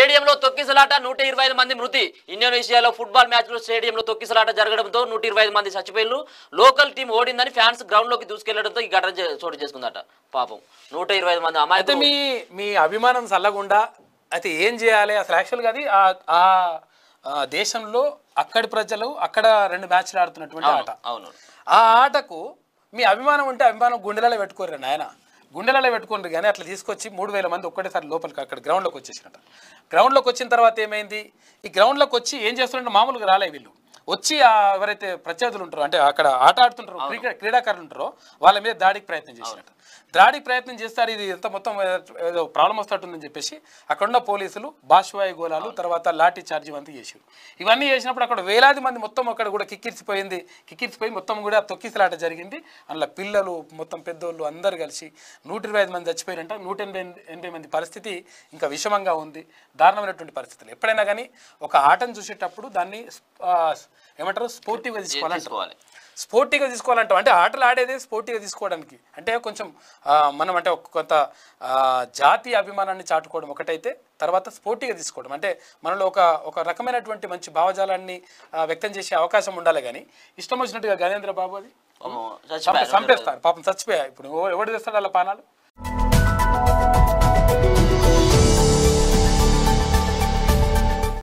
స్టేడియంలో తొక్కిసలాట నూట ఇరవై ఐదు మంది మృతి ఇండోనేషియాలో ఫుట్బాల్ మ్యాచ్లో స్టేడియంలో తొక్కిసలాట జరగడంతో నూట ఇరవై ఐదు మంది చచ్చిపోయిన లోకల్ టీం ఓడిందని ఫ్యాన్స్ గ్రౌండ్లోకి దూసుకెళ్లడంతో ఈ ఘటన చోటు చేసుకుందట పాపం నూట ఇరవై ఐదు మంది అమ్మాయి అయితే మీ మీ అభిమానం చల్లకుండా అయితే ఏం చేయాలి అసలు యాక్చువల్గా అది ఆ దేశంలో అక్కడి ప్రజలు అక్కడ రెండు మ్యాచ్లు ఆడుతున్నటువంటి ఆట అవును ఆ ఆటకు మీ అభిమానం ఉంటే అభిమానం గుండెలలో పెట్టుకోరండి ఆయన గుండెలలో పెట్టుకుంటారు కానీ అట్లా తీసుకొచ్చి మూడు వేల మంది ఒక్కటేసారి లోపలికి అక్కడ గ్రౌండ్లోకి వచ్చేసినట్ట గ్రౌండ్లోకి వచ్చిన తర్వాత ఏమైంది ఈ గ్రౌండ్లోకి వచ్చి ఏం చేస్తున్నారంటే మామూలుగా రాలే వీళ్ళు వచ్చి ఎవరైతే ప్రత్యర్థులు ఉంటారో అంటే అక్కడ ఆట ఆడుతుంటారో క్రికెట్ క్రీడాకారులు ఉంటారో వాళ్ళ మీద దాడికి ప్రయత్నం చేసినట్టు దాడికి ప్రయత్నం చేస్తారు ఇది ఎంత మొత్తం ఏదో ప్రాబ్లం వస్తుంటుందని చెప్పేసి అక్కడ ఉన్న పోలీసులు బాష్వాయి గోళాలు తర్వాత లాఠీ చార్జీ వంతు చేసారు ఇవన్నీ చేసినప్పుడు అక్కడ వేలాది మంది మొత్తం అక్కడ కూడా కిక్కిరిసిపోయింది కిక్కిరిసిపోయి మొత్తం కూడా తొక్కిసలాట జరిగింది అందులో పిల్లలు మొత్తం పెద్దోళ్ళు అందరు కలిసి నూట ఇరవై ఐదు మంది చచ్చిపోయారంట నూట ఎనభై ఎనభై మంది పరిస్థితి ఇంకా విషమంగా ఉంది దారుణమైనటువంటి పరిస్థితులు ఎప్పుడైనా కానీ ఒక ఆటను చూసేటప్పుడు దాన్ని ఏమంటారు స్పోర్టివ్గా తీసుకోవాలి స్పోర్టీగా తీసుకోవాలంటాం అంటే ఆటలు ఆడేదే స్పోర్టీగా తీసుకోవడానికి అంటే కొంచెం మనం అంటే కొంత జాతీయ అభిమానాన్ని చాటుకోవడం ఒకటైతే తర్వాత స్పోర్టీగా తీసుకోవడం అంటే మనలో ఒక ఒక రకమైనటువంటి మంచి భావజాలాన్ని వ్యక్తం చేసే అవకాశం ఉండాలి కానీ ఇష్టం వచ్చినట్టుగా గజేంద్ర బాబు అది చంపేస్తారు పాపం చచ్చిపోయా ఇప్పుడు ఎవడు చేస్తాడు వాళ్ళ పానాలు